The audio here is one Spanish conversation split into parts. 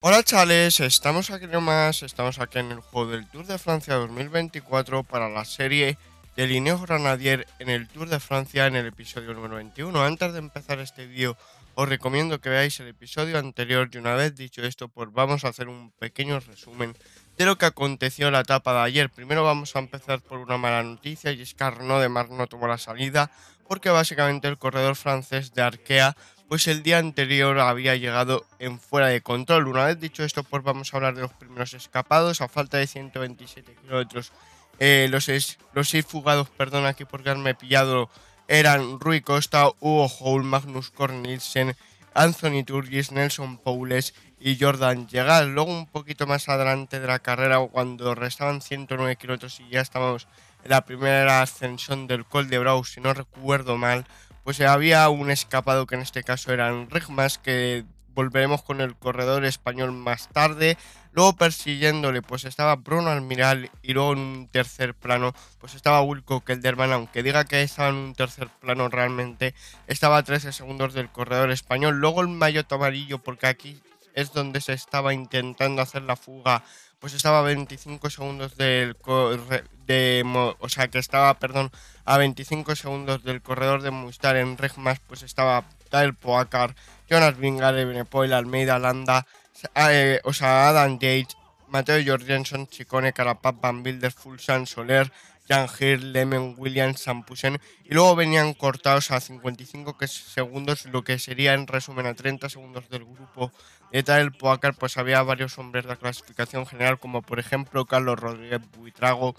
Hola chales, estamos aquí nomás, estamos aquí en el juego del Tour de Francia 2024 para la serie de Lineos Granadier en el Tour de Francia en el episodio número 21. Antes de empezar este vídeo os recomiendo que veáis el episodio anterior y una vez dicho esto pues vamos a hacer un pequeño resumen de lo que aconteció en la etapa de ayer. Primero vamos a empezar por una mala noticia y es que de Mar no tomó la salida porque básicamente el corredor francés de Arkea pues el día anterior había llegado en fuera de control. Una vez dicho esto, pues vamos a hablar de los primeros escapados. A falta de 127 kilómetros, eh, los, seis fugados, perdón aquí por he pillado, eran Rui Costa, Hugo Magnus Kornilsen... Anthony Turgis, Nelson Poules y Jordan Llegal. Luego un poquito más adelante de la carrera, cuando restaban 109 kilómetros y ya estábamos en la primera ascensión del Col de Brau, si no recuerdo mal, pues había un escapado que en este caso eran Rigmas, que volveremos con el corredor español más tarde. Luego persiguiéndole, pues estaba Bruno Almiral y luego en un tercer plano, pues estaba Wilco Kelderman, aunque diga que estaba en un tercer plano realmente, estaba a 13 segundos del corredor español. Luego el Mayotte amarillo, porque aquí es donde se estaba intentando hacer la fuga pues estaba a 25 segundos del de, o sea que estaba, perdón, a 25 segundos del corredor de Mustar en Regmas, pues estaba Tael Poacar, Jonas Vingale, Benepoil, Almeida, Landa, eh, o sea, Adam Yates, Mateo Jorgensen, Chicone, Carapaz, Van Bilder, Fulsan, Soler, Jan Lemon Williams, Sampusen... y luego venían cortados a 55 segundos, lo que sería en resumen a 30 segundos del grupo de tal Poacar, pues había varios hombres de la clasificación general, como por ejemplo Carlos Rodríguez Buitrago,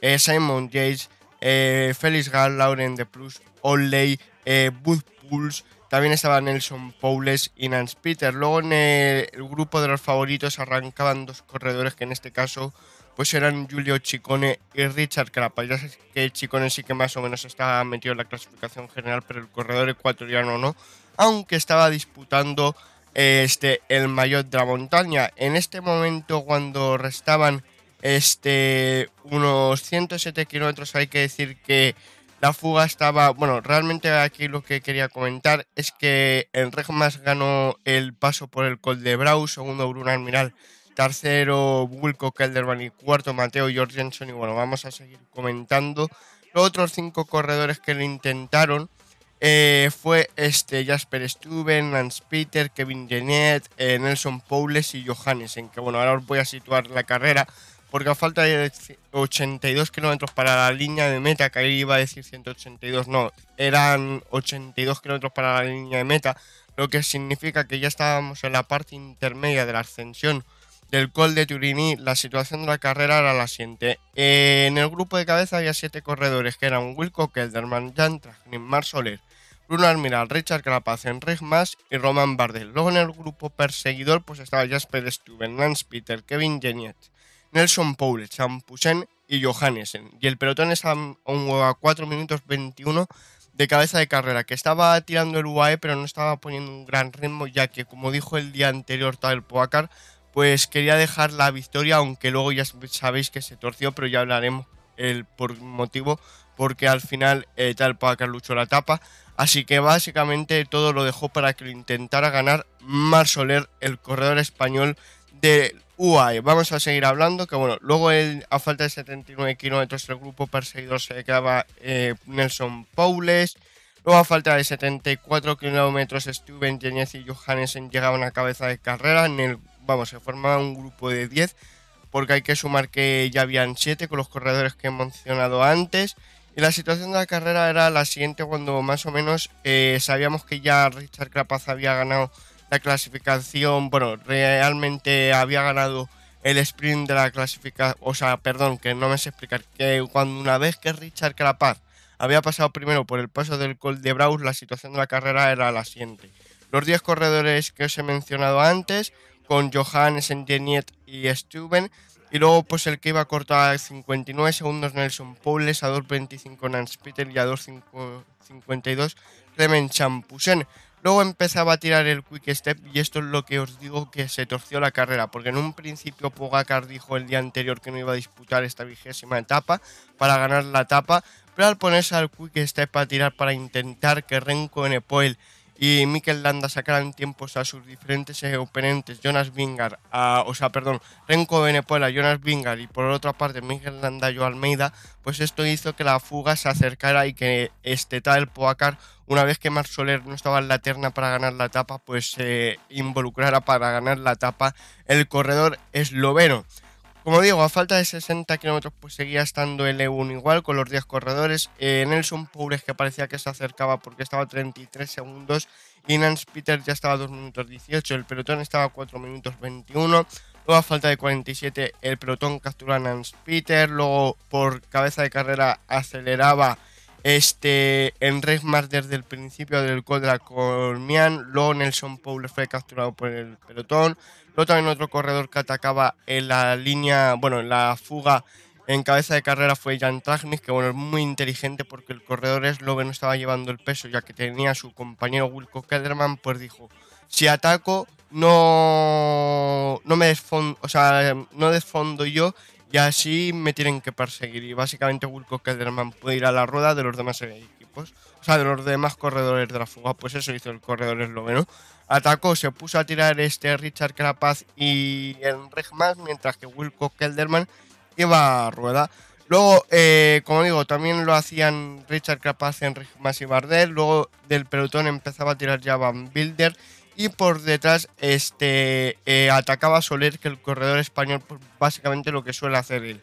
eh, Simon Yates, eh, Félix Gall, Lauren De Plus, Olley, eh, Bud Pools, también estaba Nelson Poules y Nance Peter. Luego en el grupo de los favoritos arrancaban dos corredores que en este caso pues eran Giulio Chicone y Richard Krapa Ya sé que Chicone sí que más o menos estaba metido en la clasificación general, pero el corredor ecuatoriano no, aunque estaba disputando eh, este, el mayor de la montaña. En este momento, cuando restaban este, unos 107 kilómetros, hay que decir que la fuga estaba. Bueno, realmente aquí lo que quería comentar es que el Regmas ganó el paso por el Col de Brau, segundo Bruno Almiral Tercero, Bulko Kelderman. Y cuarto, Mateo Jorgensen. Y bueno, vamos a seguir comentando. Los otros cinco corredores que lo intentaron eh, fue este Jasper Stuben, Hans Peter, Kevin Jeanette, eh, Nelson Poules y Johannes En Que bueno, ahora os voy a situar la carrera porque a falta de 82 kilómetros para la línea de meta, que ahí iba a decir 182, no, eran 82 kilómetros para la línea de meta, lo que significa que ya estábamos en la parte intermedia de la ascensión del Col de Turini, la situación de la carrera era la siguiente. Eh, en el grupo de cabeza había siete corredores, que eran Wilco Kelderman, Jan Trajnin, Mar Soler, Bruno Almiral, Richard Carapaz, Enric Mas y Roman Bardel... Luego en el grupo perseguidor pues estaba Jasper Stuben, Nance, Peter, Kevin Geniet, Nelson Poule, Champusen y Johannesen. Y el pelotón estaba a 4 minutos 21 de cabeza de carrera, que estaba tirando el UAE pero no estaba poniendo un gran ritmo, ya que como dijo el día anterior Tal Poacar, pues quería dejar la victoria, aunque luego ya sabéis que se torció, pero ya hablaremos el por motivo, porque al final tal eh, que luchó la tapa. Así que básicamente todo lo dejó para que lo intentara ganar Mar Soler, el corredor español de UAE. Vamos a seguir hablando, que bueno, luego a falta de 79 kilómetros El grupo perseguidor se quedaba eh, Nelson Paules. Luego a falta de 74 kilómetros, Steven Jenez y johannesen llegaban a cabeza de carrera. En el vamos, se forma un grupo de 10, porque hay que sumar que ya habían 7 con los corredores que he mencionado antes. Y la situación de la carrera era la siguiente cuando más o menos eh, sabíamos que ya Richard Krapaz... había ganado la clasificación, bueno, realmente había ganado el sprint de la clasificación, o sea, perdón, que no me sé explicar, que cuando una vez que Richard Krapaz... había pasado primero por el paso del Col de Braus, la situación de la carrera era la siguiente. Los 10 corredores que os he mencionado antes, con Johan Senteniet y Stuben. Y luego, pues el que iba a cortar 59 segundos Nelson Poules, a 2.25 Nans Peter y a 2.52 Remen Champusen. Luego empezaba a tirar el quick step y esto es lo que os digo que se torció la carrera, porque en un principio Pogacar dijo el día anterior que no iba a disputar esta vigésima etapa para ganar la etapa, pero al ponerse al quick step a tirar para intentar que Renko Enepoel y Mikel Landa en tiempos a sus diferentes oponentes, Jonas o sea, perdón, Renko Venezuela Jonas Vingar y por otra parte Mikel Landa, y Almeida, pues esto hizo que la fuga se acercara y que este tal Poacar, una vez que Mar Soler no estaba en la terna para ganar la etapa, pues se involucrara para ganar la etapa el corredor esloveno. Como digo, a falta de 60 kilómetros pues seguía estando el E1 igual con los 10 corredores. Eh, Nelson Poures que parecía que se acercaba porque estaba a 33 segundos. Y Nance Peter ya estaba a 2 minutos 18. El pelotón estaba a 4 minutos 21. Luego a falta de 47 el pelotón captura a Nance Peter. Luego por cabeza de carrera aceleraba este, red Mar desde el principio del Códra de la luego Nelson Paul fue capturado por el pelotón, luego también otro corredor que atacaba en la línea, bueno, en la fuga en cabeza de carrera fue Jan Tragnis, que bueno, es muy inteligente porque el corredor es que no estaba llevando el peso, ya que tenía su compañero Wilco kederman pues dijo, si ataco, no, no me o sea, no desfondo yo y así me tienen que perseguir. Y básicamente Wilco Kelderman puede ir a la rueda de los demás equipos. O sea, de los demás corredores de la fuga. Pues eso hizo el corredor esloveno. Atacó, se puso a tirar este Richard Krapaz y Enric Mas, mientras que Wilco Kelderman iba a rueda. Luego, eh, como digo, también lo hacían Richard Krapaz en Mas y Bardet. Luego del pelotón empezaba a tirar ya Van Bilder y por detrás este, eh, atacaba Soler, que el corredor español pues, básicamente lo que suele hacer él.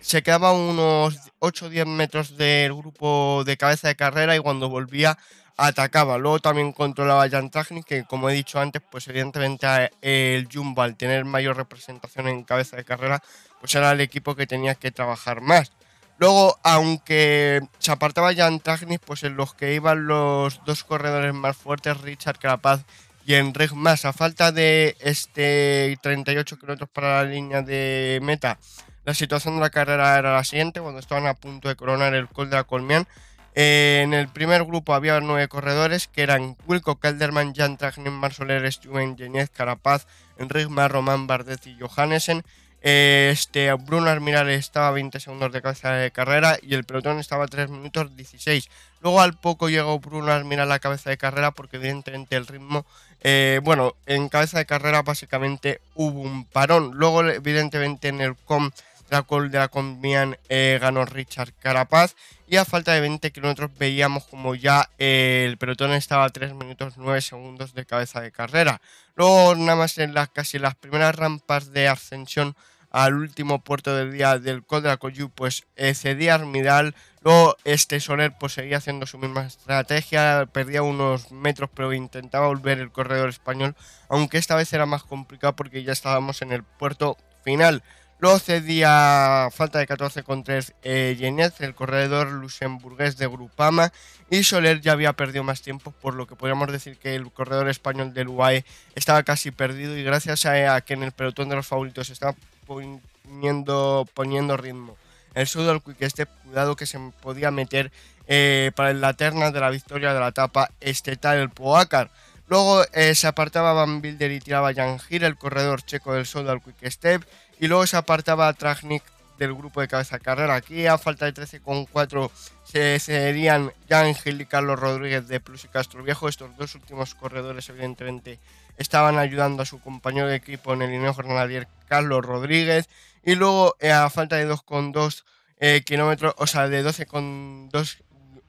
Se quedaba unos 8 o 10 metros del grupo de cabeza de carrera y cuando volvía atacaba. Luego también controlaba a Jan que como he dicho antes, pues evidentemente el Jumbo al tener mayor representación en cabeza de carrera, pues era el equipo que tenía que trabajar más. Luego, aunque se apartaba Jan Tagnis, pues en los que iban los dos corredores más fuertes, Richard Carapaz y Enric Mas, a falta de este 38 kilómetros para la línea de meta, la situación de la carrera era la siguiente, cuando estaban a punto de coronar el col de la Colmian. Eh, en el primer grupo había nueve corredores, que eran Wilco, Kelderman, Jan Tagnis, Marsoler, Steven, Geniez, Carapaz, Enric Mas, Román Bardet y Johannesen. Eh, este, Bruno Armiral estaba a 20 segundos de cabeza de carrera y el pelotón estaba a 3 minutos 16. Luego al poco llegó Bruno Armiral a cabeza de carrera porque evidentemente el ritmo, eh, bueno, en cabeza de carrera básicamente hubo un parón. Luego evidentemente en el com la de la combinan eh, ganó Richard Carapaz. Y a falta de 20 kilómetros veíamos como ya eh, el pelotón estaba a 3 minutos 9 segundos de cabeza de carrera. Luego nada más en las casi las primeras rampas de ascensión al último puerto del día del Col de la pues eh, cedía Armidal, luego este Soler pues seguía haciendo su misma estrategia, perdía unos metros pero intentaba volver el corredor español, aunque esta vez era más complicado porque ya estábamos en el puerto final. Luego cedía falta de 14 con 3 eh, el corredor luxemburgués de Grupama, y Soler ya había perdido más tiempo, por lo que podríamos decir que el corredor español del UAE estaba casi perdido y gracias a, que en el pelotón de los favoritos estaba poniendo, poniendo ritmo. El sudo al Quick Step, cuidado que se podía meter eh, para la terna de la victoria de la etapa estetal el Poacar. Luego eh, se apartaba Van Bilder y tiraba Jan el corredor checo del sudo al Quick Step y luego se apartaba Trachnik del grupo de cabeza carrera. Aquí a falta de 13,4 se serían ya Gil y Carlos Rodríguez de Plus y Castro Viejo. Estos dos últimos corredores evidentemente estaban ayudando a su compañero de equipo en el Ineo Jornalier, Carlos Rodríguez. Y luego eh, a falta de 2,2 eh, kilómetros, o sea, de 12,2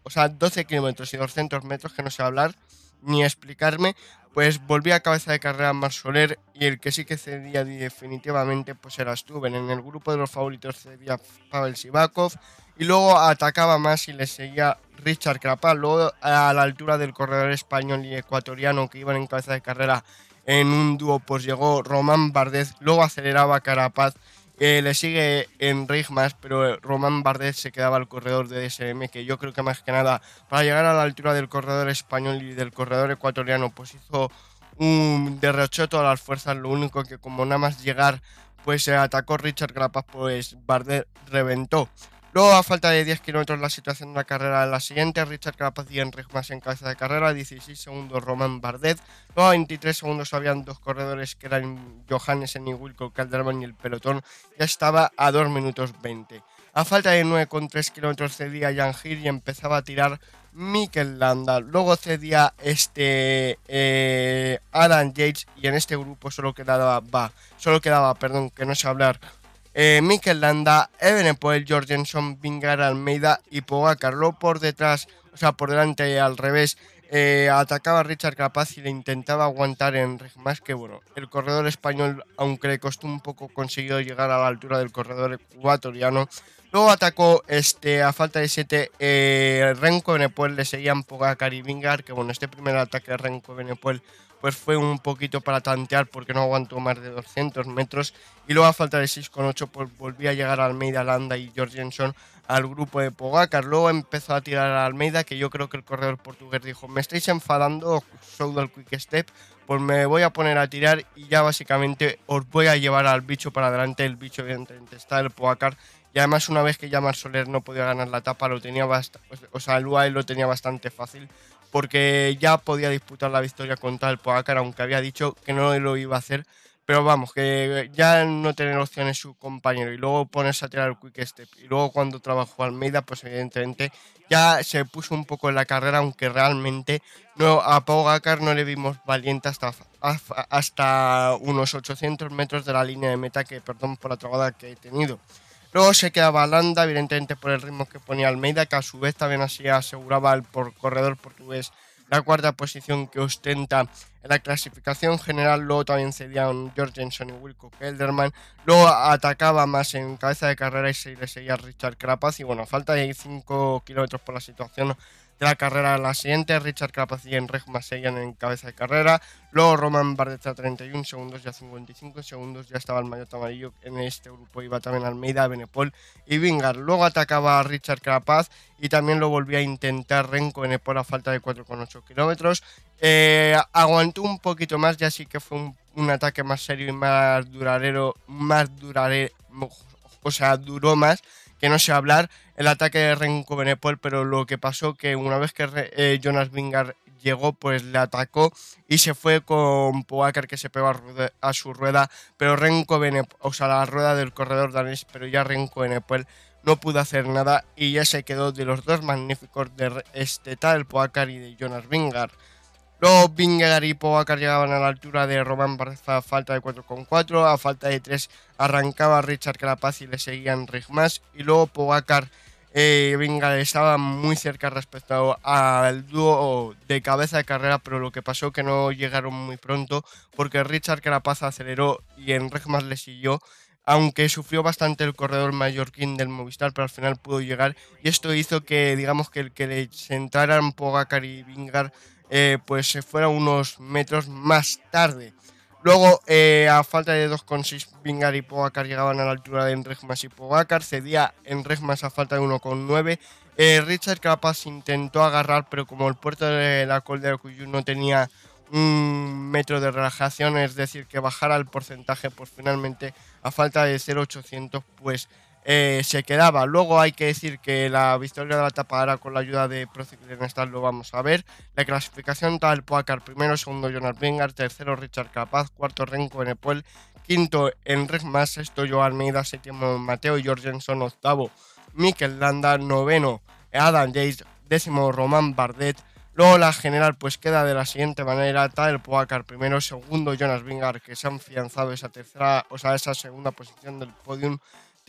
o sea, 12 kilómetros y 200 metros, que no sé hablar ni explicarme, pues volví a cabeza de carrera Mar Soler y el que sí que cedía definitivamente pues era Stuben. En el grupo de los favoritos cedía Pavel Sivakov y luego atacaba más y le seguía Richard Carapaz Luego a la altura del corredor español y ecuatoriano que iban en cabeza de carrera en un dúo pues llegó Román Bardet, luego aceleraba Carapaz le sigue en más, pero Román Bardet se quedaba al corredor de DSM, que yo creo que más que nada, para llegar a la altura del corredor español y del corredor ecuatoriano, pues hizo un derroche todas las fuerzas. Lo único que, como nada más llegar, pues se eh, atacó Richard Grapas, pues Bardet reventó. Luego, a falta de 10 kilómetros, la situación de la carrera en la siguiente. Richard Carapaz y Enrique Más en cabeza de carrera. 16 segundos, Román Bardet. Luego, a 23 segundos, habían dos corredores que eran Johannes en Wilco Calderman y el pelotón ya estaba a 2 minutos 20. A falta de 9,3 kilómetros cedía Jan Gir y empezaba a tirar Mikel Landa. Luego cedía este eh, Adam Yates y en este grupo solo quedaba, va, solo quedaba, perdón, que no sé hablar, eh, Mikel Landa, Ebenepoel, Jorgensen, Vingar, Almeida y Pogacar. Carlo por detrás, o sea, por delante y al revés, eh, atacaba Richard Capaz y le intentaba aguantar en más que bueno. El corredor español, aunque le costó un poco conseguido llegar a la altura del corredor ecuatoriano. Luego atacó este, a falta de 7 eh, Renko Evenepoel, le seguían Pogacar y Vingar, que bueno, este primer ataque de Renko Evenepoel pues fue un poquito para tantear porque no aguantó más de 200 metros y luego a falta de 6,8 pues volví a llegar Almeida, Landa y George al grupo de Pogacar. Luego empezó a tirar a Almeida que yo creo que el corredor portugués dijo me estáis enfadando, Soudo el Quick Step, pues me voy a poner a tirar y ya básicamente os voy a llevar al bicho para adelante. El bicho evidentemente está el Pogacar y además una vez que ya Soler no podía ganar la etapa, lo tenía o sea, el UAE lo tenía bastante fácil porque ya podía disputar la victoria contra el Pogacar, aunque había dicho que no lo iba a hacer. Pero vamos, que ya no tener opciones su compañero y luego ponerse a tirar el quick step. Y luego cuando trabajó Almeida, pues evidentemente ya se puso un poco en la carrera, aunque realmente no, a Pogacar no le vimos valiente hasta, hasta unos 800 metros de la línea de meta, que perdón por la trabada que he tenido. Luego se quedaba Landa, evidentemente por el ritmo que ponía Almeida, que a su vez también así aseguraba al por corredor portugués la cuarta posición que ostenta en la clasificación general. Luego también cedían Jorgensen y Wilco Kelderman. Luego atacaba más en cabeza de carrera y se le seguía Richard Carapaz. Y bueno, falta de 5 kilómetros por la situación de la carrera a la siguiente. Richard y Reg Maseyan en cabeza de carrera. Luego Roman Bardet a 31 segundos y a 55 segundos ya estaba el maillot amarillo. En este grupo iba también Almeida, Benepol y Vingar. Luego atacaba a Richard Carapaz y también lo volvía a intentar Renko Benepol a falta de 4,8 kilómetros. Eh, aguantó un poquito más, ya sí que fue un, ataque más serio y más duradero, más duradero, o sea, duró más que no sé hablar, el ataque de Renko pero lo que pasó que una vez que eh, Jonas Vingar llegó, pues le atacó y se fue con Poacar que se pegó a, su rueda, pero Renko o sea, la rueda del corredor danés, pero ya Renko Benepoel no pudo hacer nada y ya se quedó de los dos magníficos de este tal Poacar y de Jonas Vingar y Pogacar llegaban a la altura de Román Barza a falta de con4 a falta de 3 arrancaba Richard Carapaz y le seguían Rigmas y luego Pogacar y eh, bingar estaban muy cerca respecto al dúo de cabeza de carrera, pero lo que pasó que no llegaron muy pronto porque Richard Carapaz aceleró y en Regmas le siguió, aunque sufrió bastante el corredor mallorquín del Movistar, pero al final pudo llegar y esto hizo que digamos que el que le sentaran Pogacar y Vingar eh, pues se fuera unos metros más tarde. Luego, eh, a falta de 2,6, Vingar y Pogacar llegaban a la altura de Enregmas y Pogacar. Cedía Enregmas a falta de 1,9. Eh, Richard Capaz intentó agarrar, pero como el puerto de la Col de no tenía un metro de relajación, es decir, que bajara el porcentaje, pues finalmente a falta de 0,800, pues eh, se quedaba. Luego hay que decir que la victoria de la etapa con la ayuda de Nestal lo vamos a ver. La clasificación tal Poacar, primero, segundo Jonas bingar tercero Richard Capaz, cuarto Renko Nepuel, quinto Enric Mas, sexto Joan Almeida, séptimo Mateo Jorgensen, octavo Mikel Landa, noveno Adam Yates, décimo Román Bardet. Luego la general pues queda de la siguiente manera, tal Poacar primero, segundo Jonas bingar que se han fianzado esa tercera, o sea, esa segunda posición del podium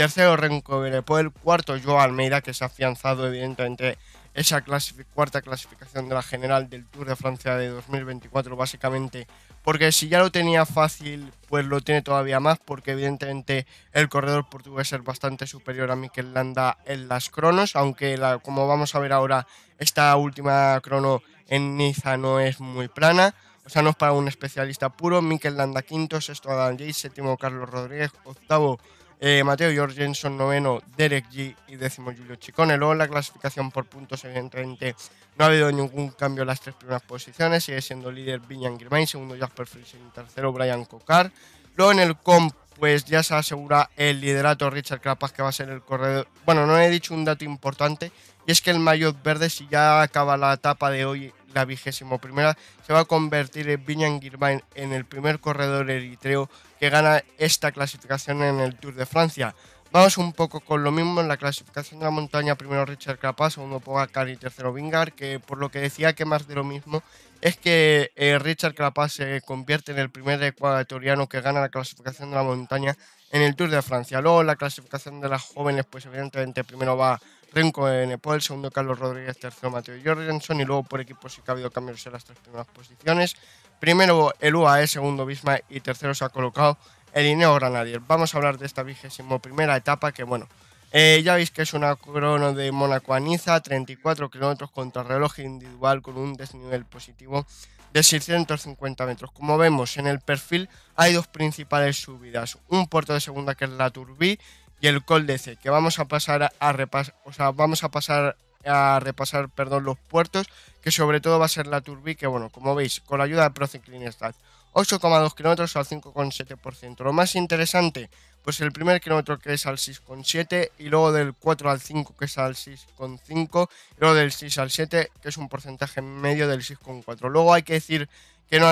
Tercero, Renko el cuarto, Joao Almeida, que se ha afianzado evidentemente esa cuarta clasificación de la general del Tour de Francia de 2024, básicamente porque si ya lo tenía fácil, pues lo tiene todavía más, porque evidentemente el corredor portugués es bastante superior a Mikel Landa en las cronos, aunque como vamos a ver ahora, esta última crono en Niza no es muy plana. O sea, no es para un especialista puro. Mikel Landa quinto, sexto Adam Yates, séptimo Carlos Rodríguez, octavo eh, Mateo Jorgensen, noveno, Derek G y décimo Julio Chicone. Luego la clasificación por puntos, evidentemente, no ha habido ningún cambio en las tres primeras posiciones. Sigue siendo líder Viñan Girmain, segundo Jasper Friesen, tercero Brian Cocar. Luego en el comp, pues ya se asegura el liderato Richard Krapas, que va a ser el corredor. Bueno, no he dicho un dato importante, y es que el maillot verde, si ya acaba la etapa de hoy la vigésimo primera, se va a convertir en Girvain en el primer corredor eritreo que gana esta clasificación en el Tour de Francia. Vamos un poco con lo mismo en la clasificación de la montaña, primero Richard Capaz, segundo Pogacar y tercero Vingar, que por lo que decía que más de lo mismo es que eh, Richard Capas se convierte en el primer ecuatoriano que gana la clasificación de la montaña en el Tour de Francia. Luego la clasificación de las jóvenes, pues evidentemente primero va Renko en Nepal, segundo Carlos Rodríguez, tercero Mateo Jorgensen y luego por equipos sí que ha habido cambios en las tres primeras posiciones. Primero el UAE, segundo Bisma y tercero se ha colocado el Ineo Granadier. Vamos a hablar de esta vigésimo primera etapa que bueno, eh, ya veis que es una crono de Mónaco a Niza, 34 kilómetros contra reloj individual con un desnivel positivo de 650 metros. Como vemos en el perfil hay dos principales subidas, un puerto de segunda que es la Turbí y el de DC, que vamos a pasar a repasar, o sea, vamos a pasar a repasar, perdón, los puertos, que sobre todo va a ser la Turbi, que bueno, como veis, con la ayuda de Pro start 8,2 kilómetros al 5,7%. Lo más interesante, pues el primer kilómetro que es al 6,7 y luego del 4 al 5 que es al 6,5 y luego del 6 al 7 que es un porcentaje medio del 6,4. Luego hay que decir que no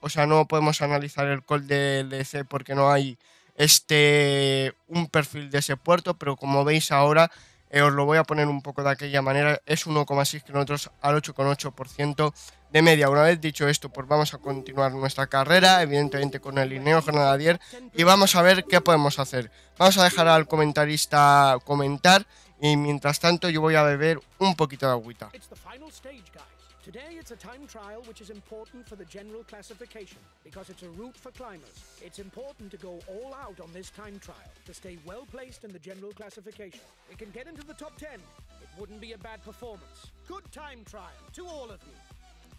o sea, no podemos analizar el col del porque no hay este, un perfil de ese puerto, pero como veis ahora, eh, os lo voy a poner un poco de aquella manera, es 1,6 kilómetros al 8,8% de media. Una vez dicho esto, pues vamos a continuar nuestra carrera, evidentemente con el Lineo Grenadier, y vamos a ver qué podemos hacer. Vamos a dejar al comentarista comentar, y mientras tanto yo voy a beber un poquito de agüita. Today it's a time trial which is important for the general classification because it's a route for climbers. It's important to go all out on this time trial to stay well placed in the general classification. It can get into the top 10. It wouldn't be a bad performance. Good time trial to all of you.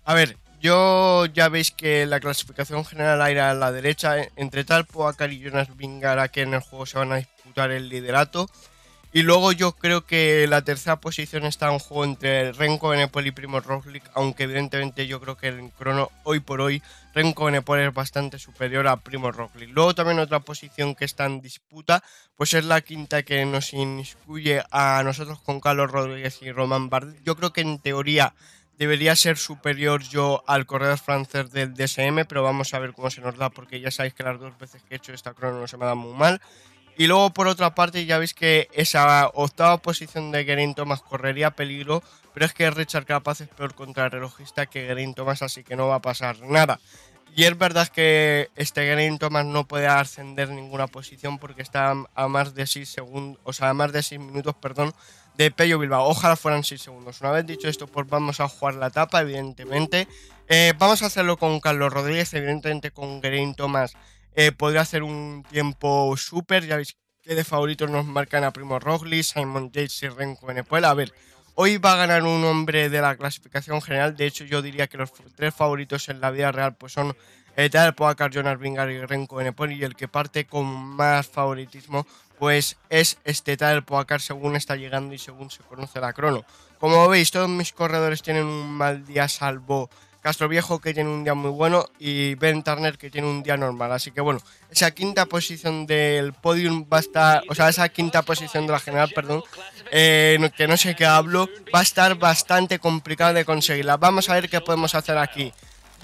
A ver, yo ya veis que la clasificación general irá a la derecha. Entre Talpo, Akari y Jonas Vingar, que en el juego se van a disputar el liderato. Y luego yo creo que la tercera posición está en juego entre Renko Benepol y Primo Roglic, aunque evidentemente yo creo que el crono hoy por hoy Renko Benepol es bastante superior a Primo Roglic. Luego también otra posición que está en disputa, pues es la quinta que nos incluye a nosotros con Carlos Rodríguez y Román Bardet. Yo creo que en teoría debería ser superior yo al corredor francés del DSM, pero vamos a ver cómo se nos da, porque ya sabéis que las dos veces que he hecho esta crono no se me da muy mal. Y luego, por otra parte, ya veis que esa octava posición de Geraint Thomas correría peligro, pero es que Richard Capaz es peor contrarrelojista que Geraint Thomas, así que no va a pasar nada. Y es verdad que este Geraint Thomas no puede ascender ninguna posición porque está a más de 6 segundos, o sea, a más de 6 minutos, perdón, de Pello Bilbao. Ojalá fueran 6 segundos. Una vez dicho esto, pues vamos a jugar la etapa, evidentemente. Eh, vamos a hacerlo con Carlos Rodríguez, evidentemente con Geraint Thomas eh, podría hacer un tiempo súper. Ya veis que de favoritos nos marcan a Primo Roglic, Simon Yates y Renko Venezuela. A ver, hoy va a ganar un hombre de la clasificación general. De hecho, yo diría que los tres favoritos en la vida real pues son eh, Tal Poacar, Jonas Vingar y Renko Venezuela. Y el que parte con más favoritismo pues es este tal Poacar según está llegando y según se conoce la crono. Como veis, todos mis corredores tienen un mal día salvo Castro Viejo que tiene un día muy bueno y Ben Turner que tiene un día normal. Así que bueno, esa quinta posición del podium va a estar, o sea, esa quinta posición de la general, perdón, eh, que no sé qué hablo, va a estar bastante complicado de conseguirla. Vamos a ver qué podemos hacer aquí.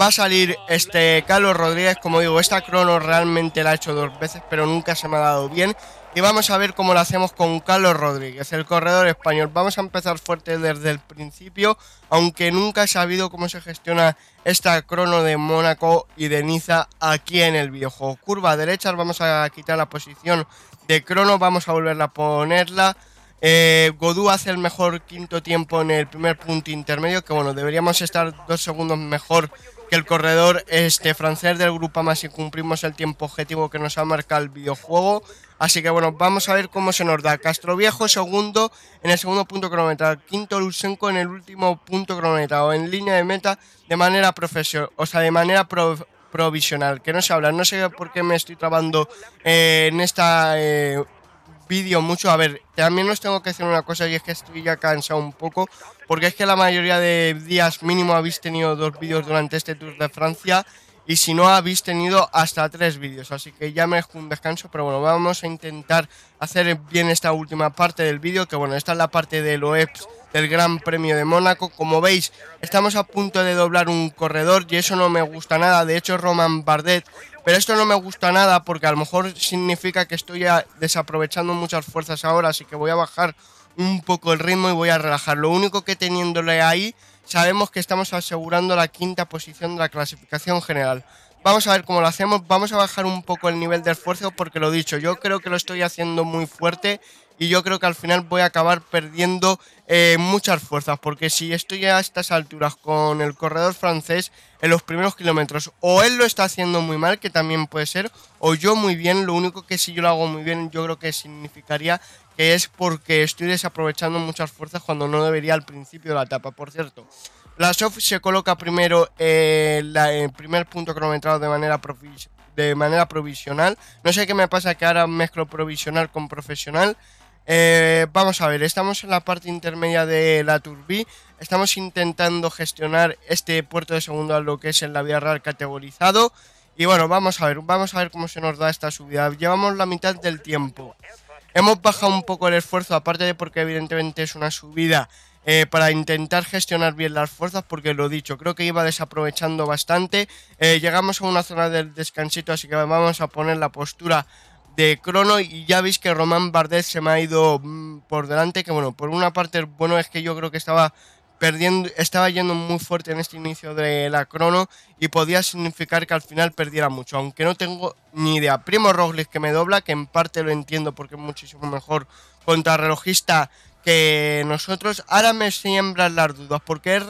Va a salir este Carlos Rodríguez, como digo, esta crono realmente la he hecho dos veces, pero nunca se me ha dado bien. Y vamos a ver cómo lo hacemos con Carlos Rodríguez, el corredor español. Vamos a empezar fuerte desde el principio, aunque nunca he sabido cómo se gestiona esta crono de Mónaco y de Niza aquí en el videojuego. Curva derecha, vamos a quitar la posición de crono, vamos a volverla a ponerla. Eh, Godú hace el mejor quinto tiempo en el primer punto intermedio, que bueno, deberíamos estar dos segundos mejor que el corredor este francés del grupo más si cumplimos el tiempo objetivo que nos ha marcado el videojuego. Así que bueno, vamos a ver cómo se nos da. Castro viejo segundo en el segundo punto cronometrado. Quinto Lusenco en el último punto cronometrado. En línea de meta de manera profesional, o sea, de manera provisional. Que no se habla. No sé por qué me estoy trabando eh, en esta eh, vídeo mucho. A ver, también os tengo que decir una cosa y es que estoy ya cansado un poco. Porque es que la mayoría de días mínimo habéis tenido dos vídeos durante este Tour de Francia y si no habéis tenido hasta tres vídeos, así que ya me dejo un descanso, pero bueno, vamos a intentar hacer bien esta última parte del vídeo, que bueno, esta es la parte del OEPS del Gran Premio de Mónaco, como veis estamos a punto de doblar un corredor y eso no me gusta nada, de hecho Roman Bardet, pero esto no me gusta nada porque a lo mejor significa que estoy desaprovechando muchas fuerzas ahora, así que voy a bajar un poco el ritmo y voy a relajar, lo único que teniéndole ahí sabemos que estamos asegurando la quinta posición de la clasificación general. Vamos a ver cómo lo hacemos, vamos a bajar un poco el nivel de esfuerzo porque lo dicho, yo creo que lo estoy haciendo muy fuerte y yo creo que al final voy a acabar perdiendo eh, muchas fuerzas, porque si estoy a estas alturas con el corredor francés en los primeros kilómetros, o él lo está haciendo muy mal, que también puede ser, o yo muy bien, lo único que si yo lo hago muy bien yo creo que significaría que es porque estoy desaprovechando muchas fuerzas cuando no debería al principio de la etapa. Por cierto, la soft se coloca primero eh, el primer punto cronometrado de manera, de manera provisional. No sé qué me pasa que ahora mezclo provisional con profesional. Eh, vamos a ver, estamos en la parte intermedia de la Turbí. Estamos intentando gestionar este puerto de segundo a lo que es en la vía real categorizado. Y bueno, vamos a ver, vamos a ver cómo se nos da esta subida. Llevamos la mitad del tiempo. Hemos bajado un poco el esfuerzo, aparte de porque evidentemente es una subida eh, para intentar gestionar bien las fuerzas, porque lo he dicho, creo que iba desaprovechando bastante. Eh, llegamos a una zona del descansito, así que vamos a poner la postura de Crono y ya veis que Román Bardet se me ha ido mm, por delante, que bueno, por una parte bueno es que yo creo que estaba perdiendo, estaba yendo muy fuerte en este inicio de la crono y podía significar que al final perdiera mucho, aunque no tengo ni idea. Primo Roglic que me dobla, que en parte lo entiendo porque es muchísimo mejor contrarrelojista que nosotros. Ahora me siembran las dudas, porque es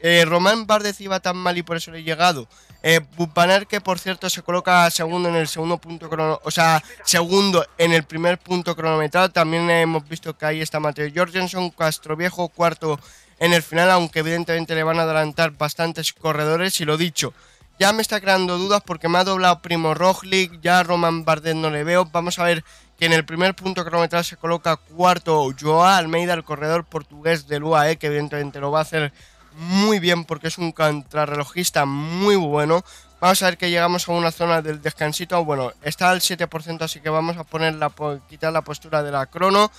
eh, Román iba tan mal y por eso le he llegado. Eh, Bupaner, que por cierto se coloca segundo en el segundo punto crono, o sea, segundo en el primer punto cronometrado. También hemos visto que ahí está Mateo Jorgensen, viejo cuarto en el final, aunque evidentemente le van a adelantar bastantes corredores. Y lo dicho, ya me está creando dudas porque me ha doblado Primo Roglic, ya Roman Bardet no le veo. Vamos a ver que en el primer punto cronometral se coloca cuarto Joa Almeida, el corredor portugués del UAE, que evidentemente lo va a hacer muy bien porque es un contrarrelojista muy bueno. Vamos a ver que llegamos a una zona del descansito. Bueno, está al 7%, así que vamos a poner quitar la postura de la crono.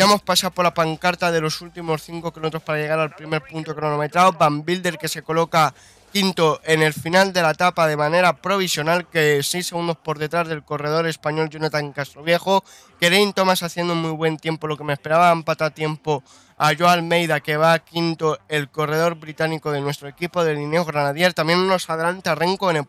Ya hemos pasado por la pancarta de los últimos 5 kilómetros para llegar al primer punto cronometrado. Van Bilder que se coloca quinto en el final de la etapa de manera provisional, que 6 segundos por detrás del corredor español Jonathan Castroviejo. Querín Thomas haciendo muy buen tiempo, lo que me esperaba, empata tiempo a Joao Almeida, que va quinto, el corredor británico de nuestro equipo del Ineo Granadier. También nos adelanta Renko en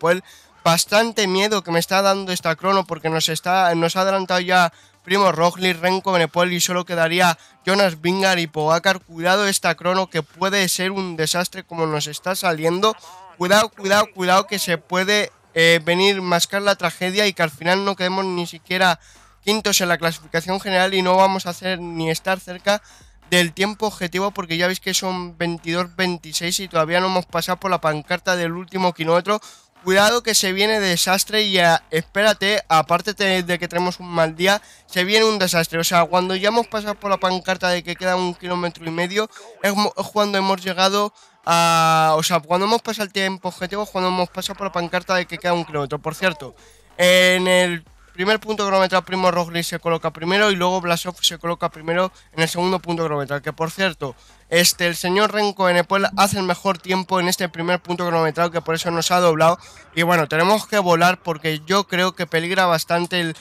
Bastante miedo que me está dando esta crono porque nos, está, nos ha adelantado ya Primo Roglic, Renko Benepoel y solo quedaría Jonas Bingar y Pogacar. Cuidado esta crono que puede ser un desastre como nos está saliendo. Cuidado, cuidado, cuidado que se puede eh, venir mascar la tragedia y que al final no quedemos ni siquiera quintos en la clasificación general y no vamos a hacer ni estar cerca del tiempo objetivo porque ya veis que son 22-26 y todavía no hemos pasado por la pancarta del último kilómetro. Cuidado que se viene desastre y ya eh, espérate, aparte de que tenemos un mal día, se viene un desastre. O sea, cuando ya hemos pasado por la pancarta de que queda un kilómetro y medio, es, es cuando hemos llegado a... O sea, cuando hemos pasado el tiempo objetivo, es cuando hemos pasado por la pancarta de que queda un kilómetro. Por cierto, en el primer punto cronometrado Primo Roglic se coloca primero y luego Blasov se coloca primero en el segundo punto cronometrado. Que por cierto, este, el señor Renko Enepuel hace el mejor tiempo en este primer punto cronometrado que por eso nos ha doblado. Y bueno, tenemos que volar porque yo creo que peligra bastante el,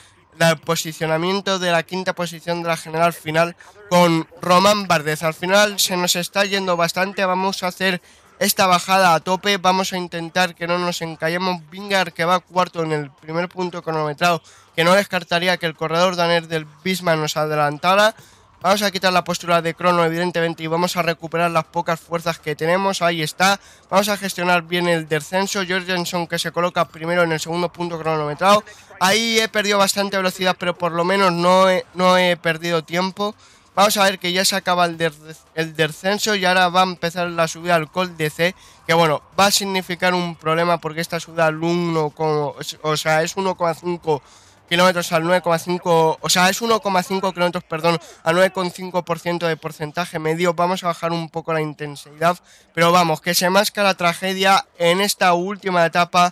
posicionamiento de la quinta posición de la general final con Román Bardet. Al final se nos está yendo bastante, vamos a hacer esta bajada a tope. Vamos a intentar que no nos encallemos. Vingar que va cuarto en el primer punto cronometrado, que no descartaría que el corredor daner del Bismarck nos adelantara. Vamos a quitar la postura de crono, evidentemente, y vamos a recuperar las pocas fuerzas que tenemos. Ahí está. Vamos a gestionar bien el descenso. Jorgensen que se coloca primero en el segundo punto cronometrado. Ahí he perdido bastante velocidad, pero por lo menos no no he perdido tiempo. Vamos a ver que ya se acaba el, descenso y ahora va a empezar la subida al Col DC, que bueno, va a significar un problema porque esta subida al 1, o sea, es 1,5 kilómetros al 9,5, o sea, es 1,5 kilómetros, perdón, al 9,5% de porcentaje medio. Vamos a bajar un poco la intensidad, pero vamos, que se masca la tragedia en esta última etapa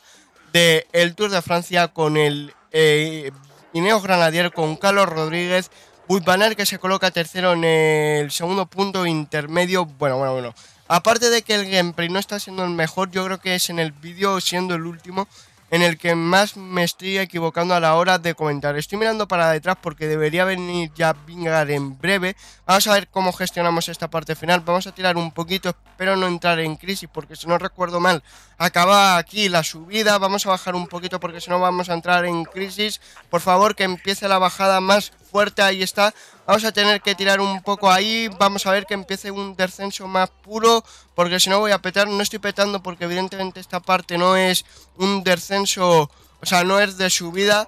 del el Tour de Francia con el eh, Granadier, con Carlos Rodríguez, Uy, Banner que se coloca tercero en el segundo punto intermedio. Bueno, bueno, bueno. Aparte de que el gameplay no está siendo el mejor, yo creo que es en el vídeo, siendo el último, en el que más me estoy equivocando a la hora de comentar. Estoy mirando para detrás porque debería venir ya Vingar en breve. Vamos a ver cómo gestionamos esta parte final. Vamos a tirar un poquito, espero no entrar en crisis porque si no recuerdo mal, acaba aquí la subida. Vamos a bajar un poquito porque si no vamos a entrar en crisis. Por favor, que empiece la bajada más fuerte, ahí está. Vamos a tener que tirar un poco ahí, vamos a ver que empiece un descenso más puro, porque si no voy a petar, no estoy petando porque evidentemente esta parte no es un descenso, o sea, no es de subida.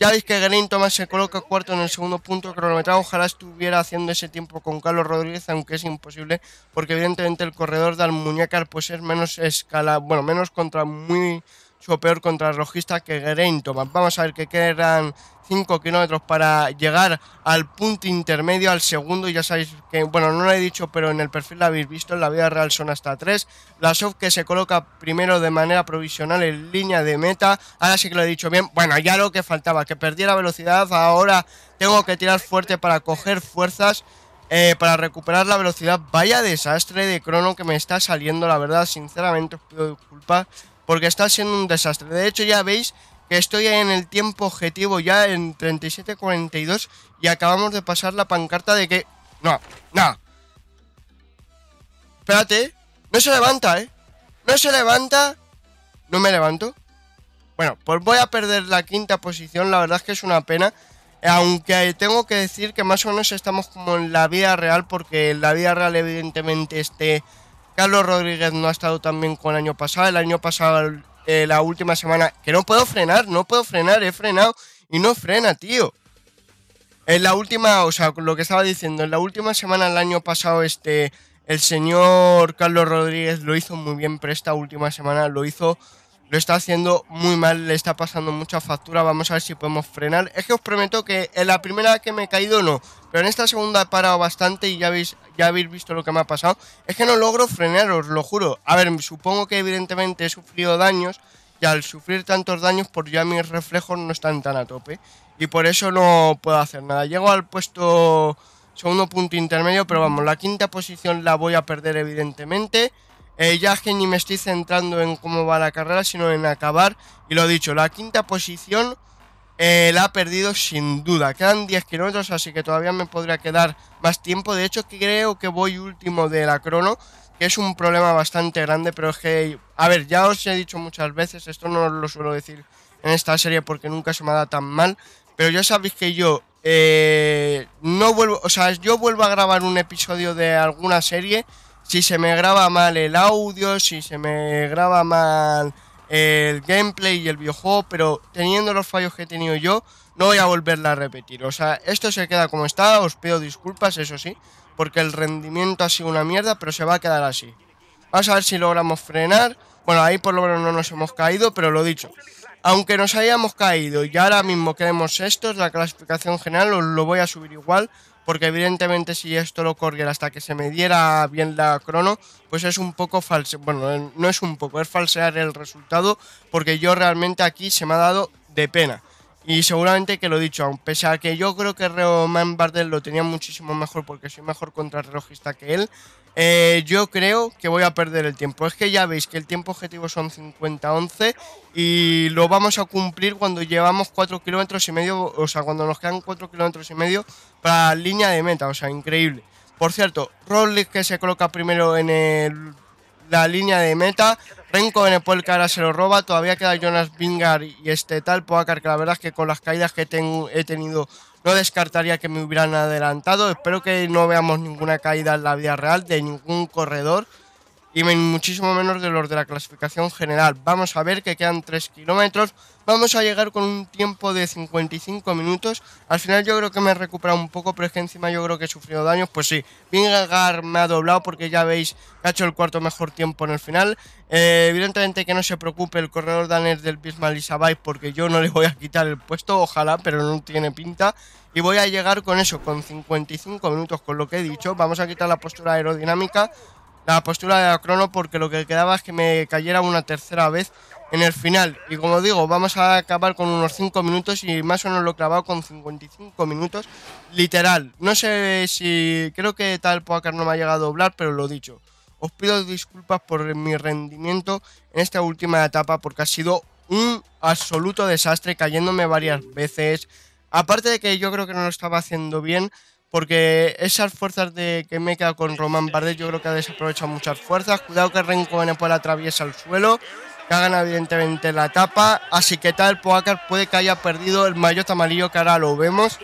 Ya veis que Green Thomas se coloca cuarto en el segundo punto cronometrado. Ojalá estuviera haciendo ese tiempo con Carlos Rodríguez, aunque es imposible, porque evidentemente el corredor de Almuñécar pues es menos escala, bueno, menos contra muy peor peor contrarrojista que Geraint Thomas. Vamos a ver que quedan 5 kilómetros para llegar al punto intermedio, al segundo. Ya sabéis que, bueno, no lo he dicho, pero en el perfil lo habéis visto. En la vida real son hasta 3. La soft que se coloca primero de manera provisional en línea de meta. Ahora sí que lo he dicho bien. Bueno, ya lo que faltaba, que perdiera velocidad. Ahora tengo que tirar fuerte para coger fuerzas. Eh, para recuperar la velocidad, vaya desastre de crono que me está saliendo, la verdad, sinceramente os pido disculpas porque está siendo un desastre. De hecho, ya veis que estoy en el tiempo objetivo ya en 37.42 y acabamos de pasar la pancarta de que... No, no. Espérate, no se levanta, ¿eh? No se levanta. No me levanto. Bueno, pues voy a perder la quinta posición, la verdad es que es una pena. Aunque tengo que decir que más o menos estamos como en la vida real, porque la vida real evidentemente este Carlos Rodríguez no ha estado tan bien con el año pasado. El año pasado, eh, la última semana, que no puedo frenar, no puedo frenar, he frenado y no frena, tío. En la última, o sea, lo que estaba diciendo, en la última semana el año pasado, este, el señor Carlos Rodríguez lo hizo muy bien, pero esta última semana lo hizo lo está haciendo muy mal, le está pasando mucha factura, vamos a ver si podemos frenar. Es que os prometo que en la primera que me he caído no, pero en esta segunda he parado bastante y ya habéis, ya habéis visto lo que me ha pasado. Es que no logro frenar, os lo juro. A ver, supongo que evidentemente he sufrido daños y al sufrir tantos daños por pues ya mis reflejos no están tan a tope y por eso no puedo hacer nada. Llego al puesto segundo punto intermedio, pero vamos, la quinta posición la voy a perder evidentemente. Ya ya que ni me estoy centrando en cómo va la carrera, sino en acabar. Y lo he dicho, la quinta posición eh, la ha perdido sin duda. Quedan 10 kilómetros, así que todavía me podría quedar más tiempo. De hecho, creo que voy último de la crono, que es un problema bastante grande, pero es que, a ver, ya os he dicho muchas veces, esto no lo suelo decir en esta serie porque nunca se me da tan mal, pero ya sabéis que yo eh, no vuelvo, o sea, yo vuelvo a grabar un episodio de alguna serie si se me graba mal el audio, si se me graba mal el gameplay y el videojuego, pero teniendo los fallos que he tenido yo, no voy a volverla a repetir. O sea, esto se queda como está, os pido disculpas, eso sí, porque el rendimiento ha sido una mierda, pero se va a quedar así. Vamos a ver si logramos frenar. Bueno, ahí por lo menos no nos hemos caído, pero lo dicho. Aunque nos hayamos caído y ahora mismo queremos esto, la clasificación general lo voy a subir igual porque evidentemente si esto lo corriera hasta que se me diera bien la crono, pues es un poco falso, bueno, eh, no es un poco, es falsear el resultado, porque yo realmente aquí se me ha dado de pena. Y seguramente que lo he dicho, aún, pese a que yo creo que Roman Bartel lo tenía muchísimo mejor porque soy mejor contrarrelojista que él, eh, yo creo que voy a perder el tiempo. Es que ya veis que el tiempo objetivo son 50-11 y lo vamos a cumplir cuando llevamos 4 kilómetros y medio, o sea, cuando nos quedan 4 kilómetros y medio para la línea de meta, o sea, increíble. Por cierto, Rollis que se coloca primero en la línea de meta, Renko en el que ahora se lo roba, todavía queda Jonas Bingar y este tal Poacar, que la verdad es que con las caídas que he tenido no descartaría que me hubieran adelantado. Espero que no veamos ninguna caída en la vida real de ningún corredor y muchísimo menos de los de la clasificación general. Vamos a ver que quedan 3 kilómetros. Vamos a llegar con un tiempo de 55 minutos. Al final yo creo que me he recuperado un poco, pero es que encima yo creo que he sufrido daños. Pues sí, Vingagar me ha doblado porque ya veis que ha hecho el cuarto mejor tiempo en el final. Eh, evidentemente que no se preocupe el corredor danés del Bismarck Isabay porque yo no le voy a quitar el puesto, ojalá, pero no tiene pinta. Y voy a llegar con eso, con 55 minutos, con lo que he dicho. Vamos a quitar la postura aerodinámica la postura de la crono porque lo que quedaba es que me cayera una tercera vez en el final. Y como digo, vamos a acabar con unos 5 minutos y más o menos lo he clavado con 55 minutos, literal. No sé si creo que tal Poacar no me ha llegado a doblar, pero lo dicho. Os pido disculpas por mi rendimiento en esta última etapa porque ha sido un absoluto desastre cayéndome varias veces. Aparte de que yo creo que no lo estaba haciendo bien, porque esas fuerzas de que me he quedado con Román Bardet yo creo que ha desaprovechado muchas fuerzas. Cuidado que Rencoen pues atraviesa el suelo, que evidentemente la tapa, así que tal Poacar puede que haya perdido el maillot amarillo que ahora lo vemos.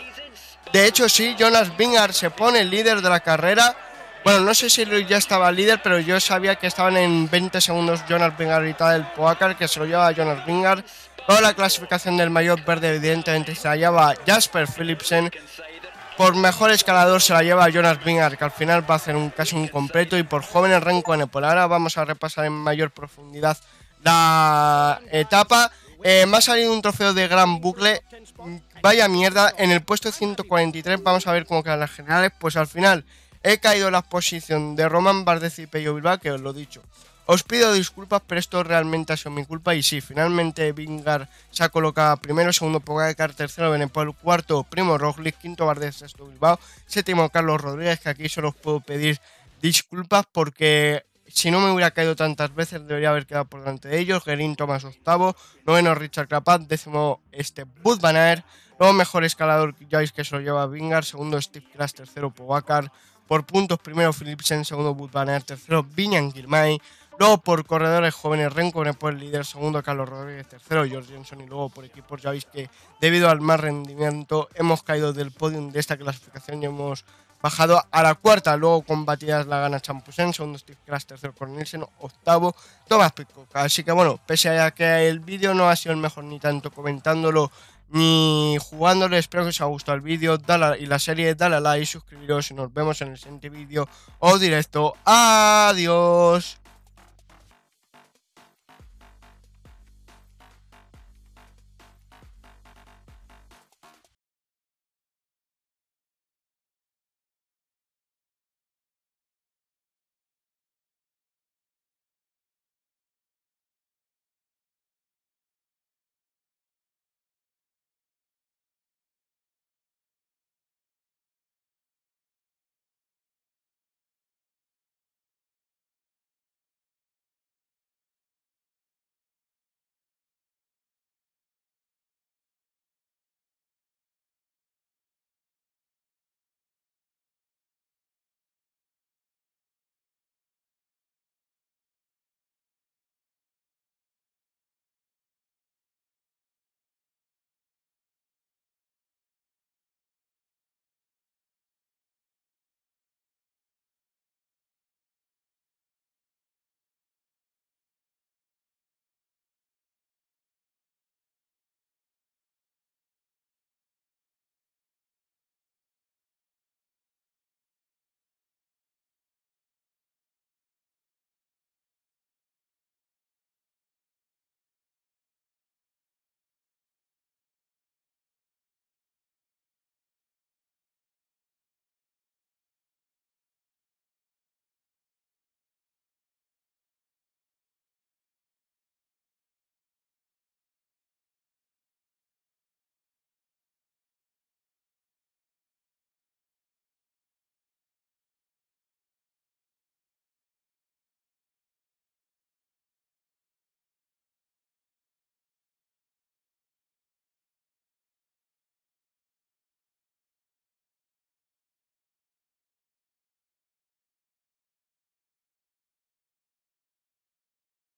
De hecho sí, Jonas Vingard se pone líder de la carrera. Bueno, no sé si ya estaba líder, pero yo sabía que estaban en 20 segundos Jonas Vingard y tal el Poacar, que se lo lleva Jonas Vingard Toda la clasificación del maillot verde evidentemente se hallaba Jasper Philipsen por mejor escalador se la lleva Jonas Vingar, que al final va a hacer un casi un completo. Y por joven en rango ahora vamos a repasar en mayor profundidad la etapa. Eh, me ha salido un trofeo de gran bucle. Vaya mierda. En el puesto 143 vamos a ver cómo quedan las generales. Pues al final he caído en la posición de Roman Bardes y Peyo Bilbao, que os lo he dicho. Os pido disculpas, pero esto realmente ha sido mi culpa. Y sí, finalmente Vingar se ha colocado primero, segundo Pogacar, tercero Benepol, cuarto Primo Roglic, quinto Bardet, sexto Bilbao, séptimo Carlos Rodríguez, que aquí solo os puedo pedir disculpas porque si no me hubiera caído tantas veces debería haber quedado por delante de ellos. Gerín Thomas octavo, noveno Richard Capaz, décimo este Bud Van luego mejor escalador ya veis que se lo lleva Vingar, segundo Steve Kras, tercero Pogacar, por puntos primero Philipsen, segundo Bud tercero Vinyan Girmay, Luego por corredores jóvenes Renko, después el líder segundo Carlos Rodríguez tercero, George Jensen y luego por equipos ya veis que debido al mal rendimiento hemos caído del podium de esta clasificación y hemos bajado a la cuarta. Luego combatidas la gana Champusen, segundo Steve Crash, tercero Nielsen, octavo Tomás Picoca. Así que bueno, pese a que el vídeo no ha sido el mejor ni tanto comentándolo ni jugándole. Espero que os haya gustado el vídeo y la serie. Dale a like, suscribiros y nos vemos en el siguiente vídeo o directo. Adiós.